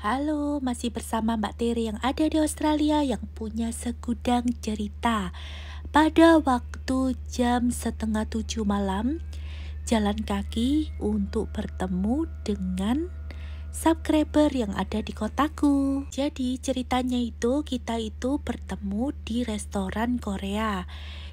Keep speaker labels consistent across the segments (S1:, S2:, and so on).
S1: Halo, masih bersama Mbak Tere yang ada di Australia yang punya segudang cerita. Pada waktu jam setengah tujuh malam, jalan kaki untuk bertemu dengan subscriber yang ada di kotaku. Jadi ceritanya itu kita itu bertemu di restoran Korea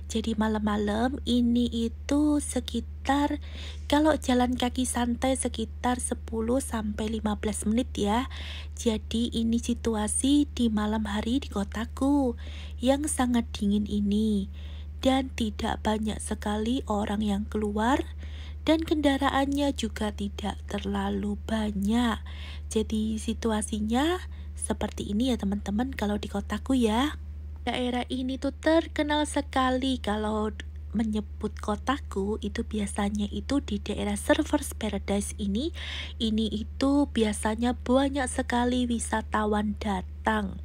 S1: jadi malam-malam ini itu sekitar kalau jalan kaki santai sekitar 10 sampai 15 menit ya. Jadi ini situasi di malam hari di kotaku yang sangat dingin ini dan tidak banyak sekali orang yang keluar dan kendaraannya juga tidak terlalu banyak. Jadi situasinya seperti ini ya teman-teman kalau di kotaku ya daerah ini tuh terkenal sekali kalau menyebut kotaku itu biasanya itu di daerah Servers Paradise ini ini itu biasanya banyak sekali wisatawan datang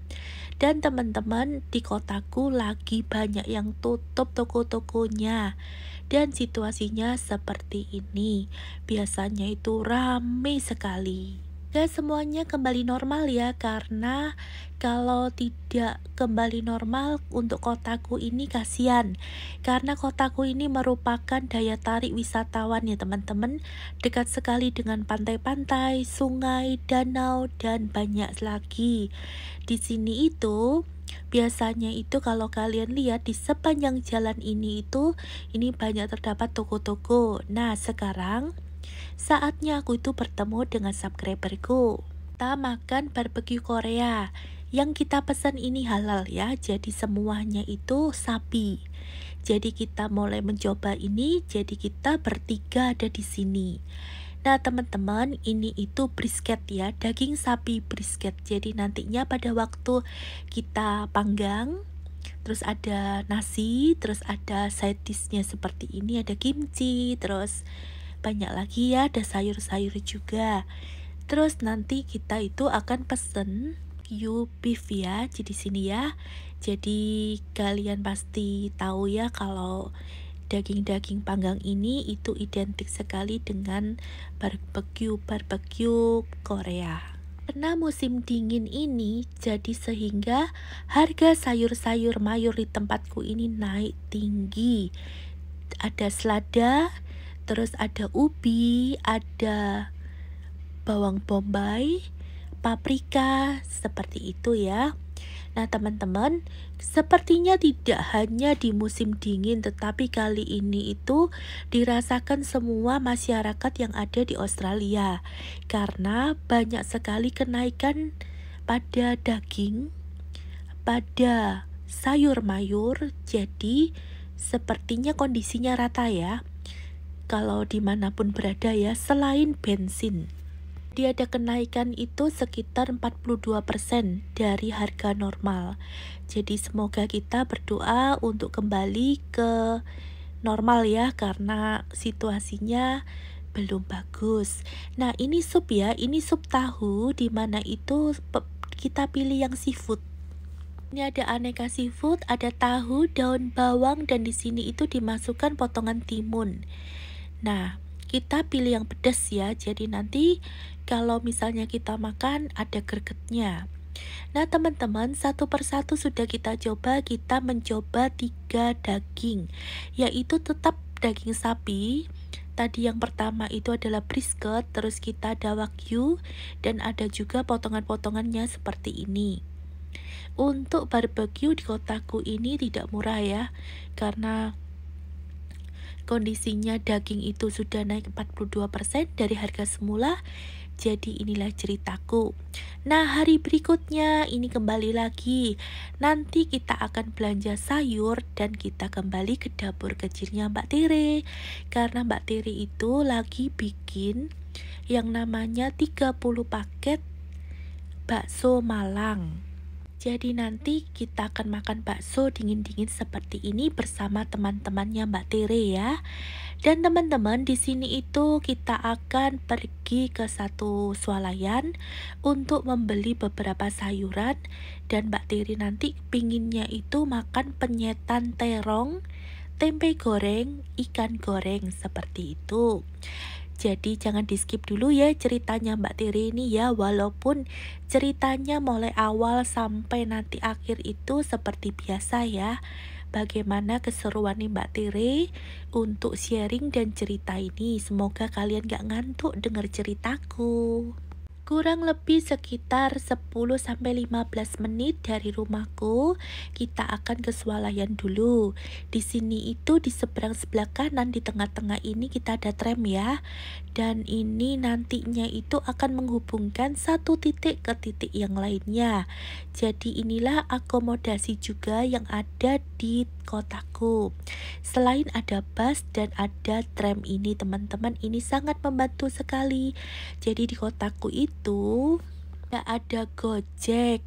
S1: dan teman-teman di kotaku lagi banyak yang tutup toko-tokonya dan situasinya seperti ini biasanya itu ramai sekali Gak semuanya kembali normal ya karena kalau tidak kembali normal untuk kotaku ini kasihan karena kotaku ini merupakan daya tarik wisatawan ya teman-teman dekat sekali dengan pantai-pantai, sungai, danau dan banyak lagi di sini itu Biasanya itu kalau kalian lihat di sepanjang jalan ini itu ini banyak terdapat toko-toko. Nah, sekarang Saatnya aku itu bertemu dengan subscriberku. Kita makan barbeque Korea. Yang kita pesan ini halal ya, jadi semuanya itu sapi. Jadi kita mulai mencoba ini, jadi kita bertiga ada di sini. Nah teman-teman ini itu brisket ya Daging sapi brisket Jadi nantinya pada waktu kita panggang Terus ada nasi Terus ada side dishnya seperti ini Ada kimchi Terus banyak lagi ya, ada sayur-sayur juga. Terus nanti kita itu akan pesen you beef ya, jadi sini ya. Jadi kalian pasti tahu ya kalau daging-daging panggang ini itu identik sekali dengan barbecue barbecue Korea. Karena musim dingin ini, jadi sehingga harga sayur-sayur mayur di tempatku ini naik tinggi. Ada selada, terus ada ubi, ada bawang bombay, paprika, seperti itu ya. Nah, teman-teman, sepertinya tidak hanya di musim dingin, tetapi kali ini itu dirasakan semua masyarakat yang ada di Australia karena banyak sekali kenaikan pada daging, pada sayur mayur. Jadi, sepertinya kondisinya rata ya kalau dimanapun berada ya, selain bensin. Dia ada kenaikan itu sekitar 42% dari harga normal. Jadi semoga kita berdoa untuk kembali ke normal ya, karena situasinya belum bagus. Nah, ini sup ya, ini sup tahu dimana itu kita pilih yang seafood. Ini ada aneka seafood, ada tahu, daun bawang dan di sini itu dimasukkan potongan timun. Nah, kita pilih yang pedas ya. Jadi nanti kalau misalnya kita makan ada gregetnya. Nah teman-teman satu persatu sudah kita coba kita mencoba tiga daging yaitu tetap daging sapi tadi yang pertama itu adalah brisket terus kita ada wagyu dan ada juga potongan-potongannya seperti ini untuk barbeque di kotaku ini tidak murah ya karena kondisinya daging itu sudah naik 42% dari harga semula jadi inilah ceritaku. Nah, hari berikutnya ini kembali lagi. Nanti kita akan belanja sayur dan kita kembali ke dapur kecilnya Mbak Tiri, Karena Mbak Tiri itu lagi bikin yang namanya 30 paket bakso Malang. Jadi nanti kita akan makan bakso dingin-dingin seperti ini bersama teman-temannya Mbak Tere ya. Dan teman-teman di sini itu kita akan pergi ke satu swalayan untuk membeli beberapa sayuran dan Mbak Tere nanti pinginnya itu makan penyetan terong, tempe goreng, ikan goreng seperti itu. Jadi jangan di skip dulu ya ceritanya Mbak Tiri ini ya walaupun ceritanya mulai awal sampai nanti akhir itu seperti biasa ya. Bagaimana keseruan nih Mbak Tiri untuk sharing dan cerita ini. Semoga kalian gak ngantuk denger ceritaku kurang lebih sekitar 10-15 menit dari rumahku, kita akan ke swalayan dulu. Di sini itu di seberang sebelah kanan di tengah-tengah ini kita ada tram ya. Dan ini nantinya itu akan menghubungkan satu titik ke titik yang lainnya. Jadi inilah akomodasi juga yang ada di kotaku. Selain ada bus dan ada tram ini teman-teman, ini sangat membantu sekali. Jadi di kotaku itu itu tidak ada Gojek,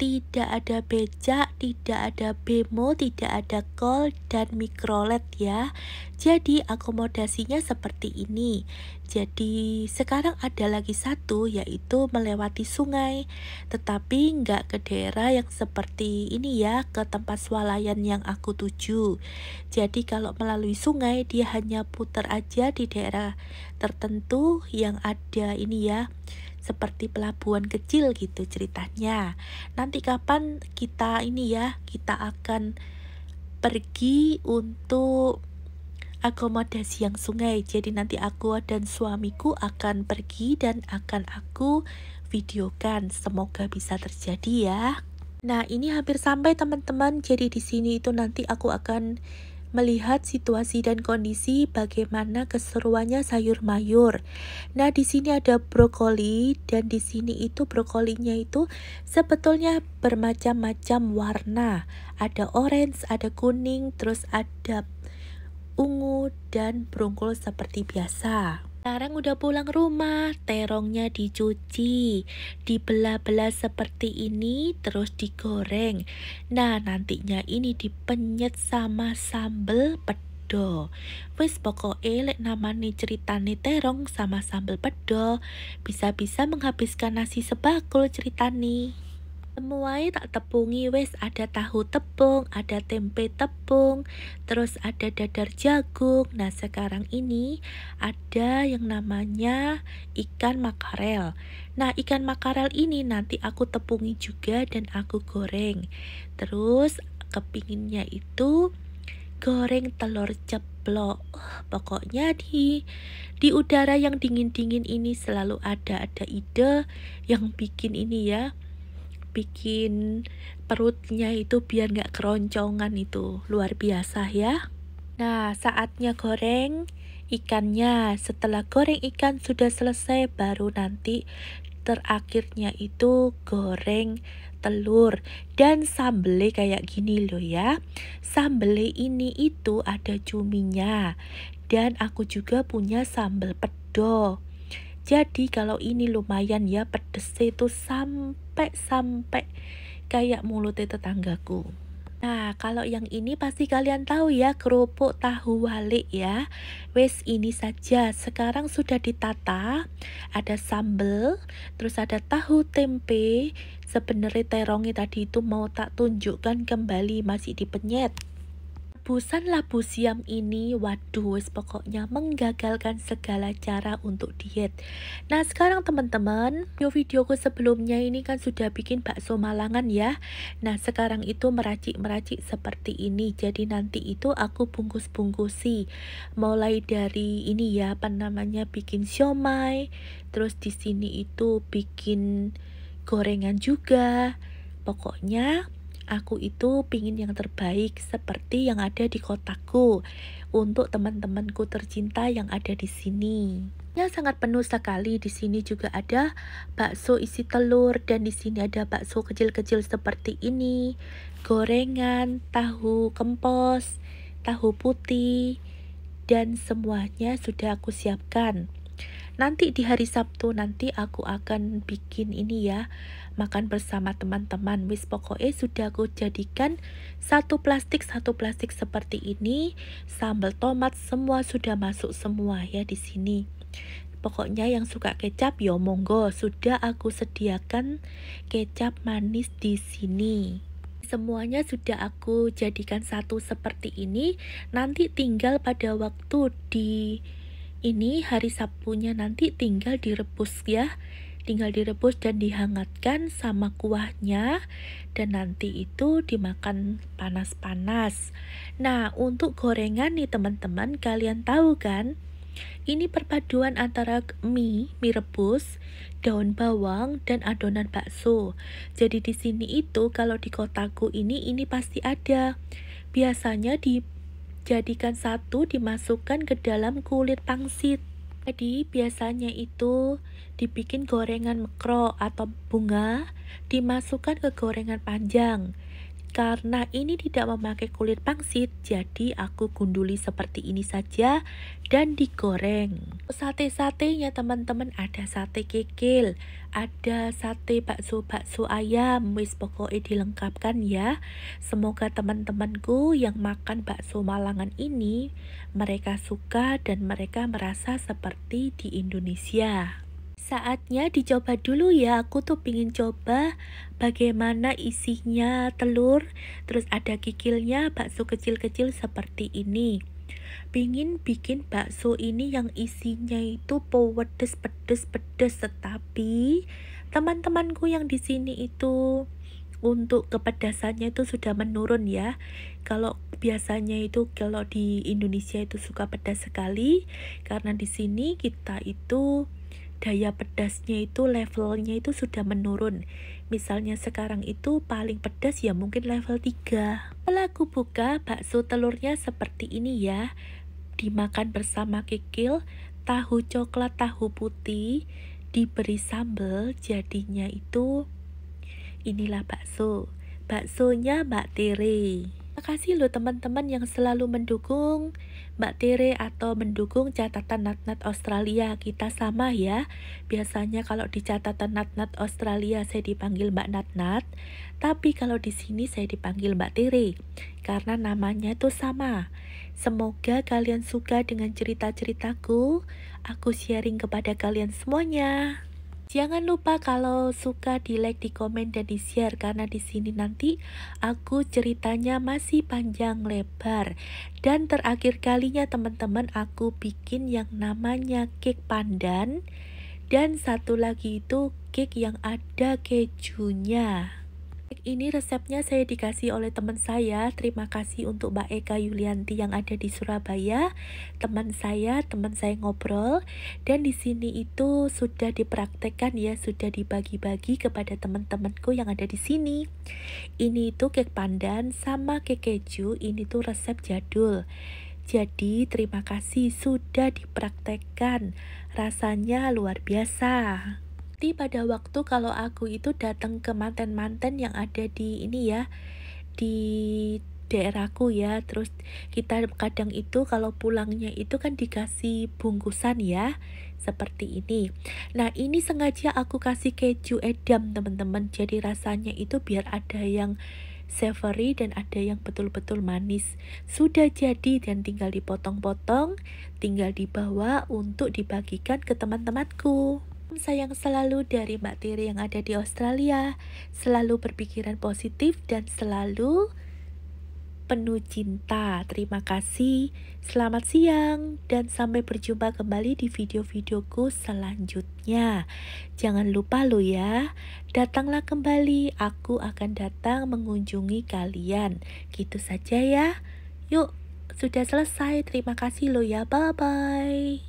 S1: tidak ada becak, tidak ada bemo, tidak ada kol dan mikrolet ya. Jadi akomodasinya seperti ini. Jadi sekarang ada lagi satu yaitu melewati sungai. Tetapi nggak ke daerah yang seperti ini ya, ke tempat swalayan yang aku tuju. Jadi kalau melalui sungai dia hanya putar aja di daerah tertentu yang ada ini ya seperti pelabuhan kecil gitu ceritanya. Nanti kapan kita ini ya, kita akan pergi untuk akomodasi yang sungai. Jadi nanti aku dan suamiku akan pergi dan akan aku videokan. Semoga bisa terjadi ya. Nah, ini hampir sampai teman-teman. Jadi di sini itu nanti aku akan melihat situasi dan kondisi bagaimana keseruannya sayur mayur. Nah, di sini ada brokoli dan di sini itu brokolinya itu sebetulnya bermacam-macam warna. Ada orange, ada kuning, terus ada ungu dan berungkul seperti biasa. Sekarang udah pulang rumah, terongnya dicuci, dibelah-belah seperti ini, terus digoreng. Nah, nantinya ini dipenyet sama sambal pedo. Wis pokoknya lek namanya ceritane terong sama sambal pedo, bisa-bisa menghabiskan nasi sebakul ceritani semuanya tak tepungi wes ada tahu tepung, ada tempe tepung, terus ada dadar jagung. Nah, sekarang ini ada yang namanya ikan makarel. Nah, ikan makarel ini nanti aku tepungi juga dan aku goreng. Terus kepinginnya itu goreng telur ceplok. pokoknya di di udara yang dingin-dingin ini selalu ada ada ide yang bikin ini ya bikin perutnya itu biar nggak keroncongan itu luar biasa ya nah saatnya goreng ikannya setelah goreng ikan sudah selesai baru nanti terakhirnya itu goreng telur dan sambel kayak gini loh ya Sambel ini itu ada cuminya dan aku juga punya sambal pedo jadi kalau ini lumayan ya pedes itu sampai-sampai kayak mulut tetanggaku. Nah, kalau yang ini pasti kalian tahu ya, kerupuk tahu walik ya. Wes ini saja, sekarang sudah ditata. Ada sambel, terus ada tahu tempe. Sebenarnya terongnya tadi itu mau tak tunjukkan kembali masih dipenyet busan labu siam ini, waduh, pokoknya menggagalkan segala cara untuk diet. Nah, sekarang teman-teman, video-videoku sebelumnya ini kan sudah bikin bakso malangan ya. Nah, sekarang itu meracik-meracik seperti ini. Jadi nanti itu aku bungkus-bungkusi. Mulai dari ini ya, apa namanya, bikin siomay. Terus di sini itu bikin gorengan juga. Pokoknya aku itu pingin yang terbaik seperti yang ada di kotaku untuk teman-temanku tercinta yang ada di sini. Ya, sangat penuh sekali. Di sini juga ada bakso isi telur dan di sini ada bakso kecil-kecil seperti ini, gorengan, tahu kempos, tahu putih, dan semuanya sudah aku siapkan nanti di hari Sabtu nanti aku akan bikin ini ya makan bersama teman-teman wis pokoknya sudah aku jadikan satu plastik satu plastik seperti ini sambal tomat semua sudah masuk semua ya di sini Pokoknya yang suka kecap ya monggo, sudah aku sediakan kecap manis di sini. Semuanya sudah aku jadikan satu seperti ini. Nanti tinggal pada waktu di ini hari sapunya nanti tinggal direbus ya tinggal direbus dan dihangatkan sama kuahnya dan nanti itu dimakan panas-panas nah untuk gorengan nih teman-teman kalian tahu kan ini perpaduan antara mie, mie rebus, daun bawang, dan adonan bakso. Jadi di sini itu kalau di kotaku ini ini pasti ada. Biasanya di jadikan satu dimasukkan ke dalam kulit pangsit. Jadi biasanya itu dibikin gorengan mekro atau bunga dimasukkan ke gorengan panjang. Karena ini tidak memakai kulit pangsit, jadi aku gunduli seperti ini saja dan digoreng. Sate-satenya teman-teman ada sate kikil, ada sate bakso-bakso ayam, wis pokoknya dilengkapkan ya. Semoga teman-temanku yang makan bakso Malangan ini mereka suka dan mereka merasa seperti di Indonesia. Saatnya dicoba dulu ya, aku tuh pingin coba bagaimana isinya telur, terus ada kikilnya bakso kecil-kecil seperti ini. Pingin bikin bakso ini yang isinya itu pewedes, pedes, pedes, tetapi teman-temanku yang di sini itu untuk kepedasannya itu sudah menurun ya kalau biasanya itu kalau di Indonesia itu suka pedas sekali karena di sini kita itu daya pedasnya itu levelnya itu sudah menurun. Misalnya sekarang itu paling pedas ya mungkin level 3. Setelah buka bakso telurnya seperti ini ya. Dimakan bersama kikil, tahu coklat, tahu putih, diberi sambal jadinya itu inilah bakso. Baksonya Mbak Tere. kasih loh teman-teman yang selalu mendukung Mbak Tere atau mendukung catatan Natnat Australia. Kita sama ya. Biasanya kalau di catatan Natnat Australia saya dipanggil Mbak Natnat, tapi kalau di sini saya dipanggil Mbak Tere karena namanya itu sama. Semoga kalian suka dengan cerita-ceritaku. Aku sharing kepada kalian semuanya. Jangan lupa kalau suka di like, di komen, dan di share karena di sini nanti aku ceritanya masih panjang lebar. Dan terakhir kalinya teman-teman aku bikin yang namanya cake pandan dan satu lagi itu cake yang ada kejunya. Ini resepnya saya dikasih oleh teman saya. Terima kasih untuk Mbak Eka Yulianti yang ada di Surabaya. Teman saya, teman saya ngobrol dan di sini itu sudah dipraktekkan ya, sudah dibagi-bagi kepada teman-temanku yang ada di sini. Ini itu kek pandan sama cake keju, ini tuh resep jadul. Jadi terima kasih sudah dipraktekkan. Rasanya luar biasa. Tapi pada waktu kalau aku itu datang ke manten-manten yang ada di ini ya di daerahku ya terus kita kadang itu kalau pulangnya itu kan dikasih bungkusan ya seperti ini nah ini sengaja aku kasih keju edam teman-teman jadi rasanya itu biar ada yang savory dan ada yang betul-betul manis sudah jadi dan tinggal dipotong-potong tinggal dibawa untuk dibagikan ke teman-temanku Sayang selalu dari Mbak Tiri yang ada di Australia, selalu berpikiran positif dan selalu penuh cinta. Terima kasih, selamat siang, dan sampai berjumpa kembali di video-videoku selanjutnya. Jangan lupa lo ya, datanglah kembali, aku akan datang mengunjungi kalian. Gitu saja ya, yuk sudah selesai. Terima kasih lo ya, bye-bye.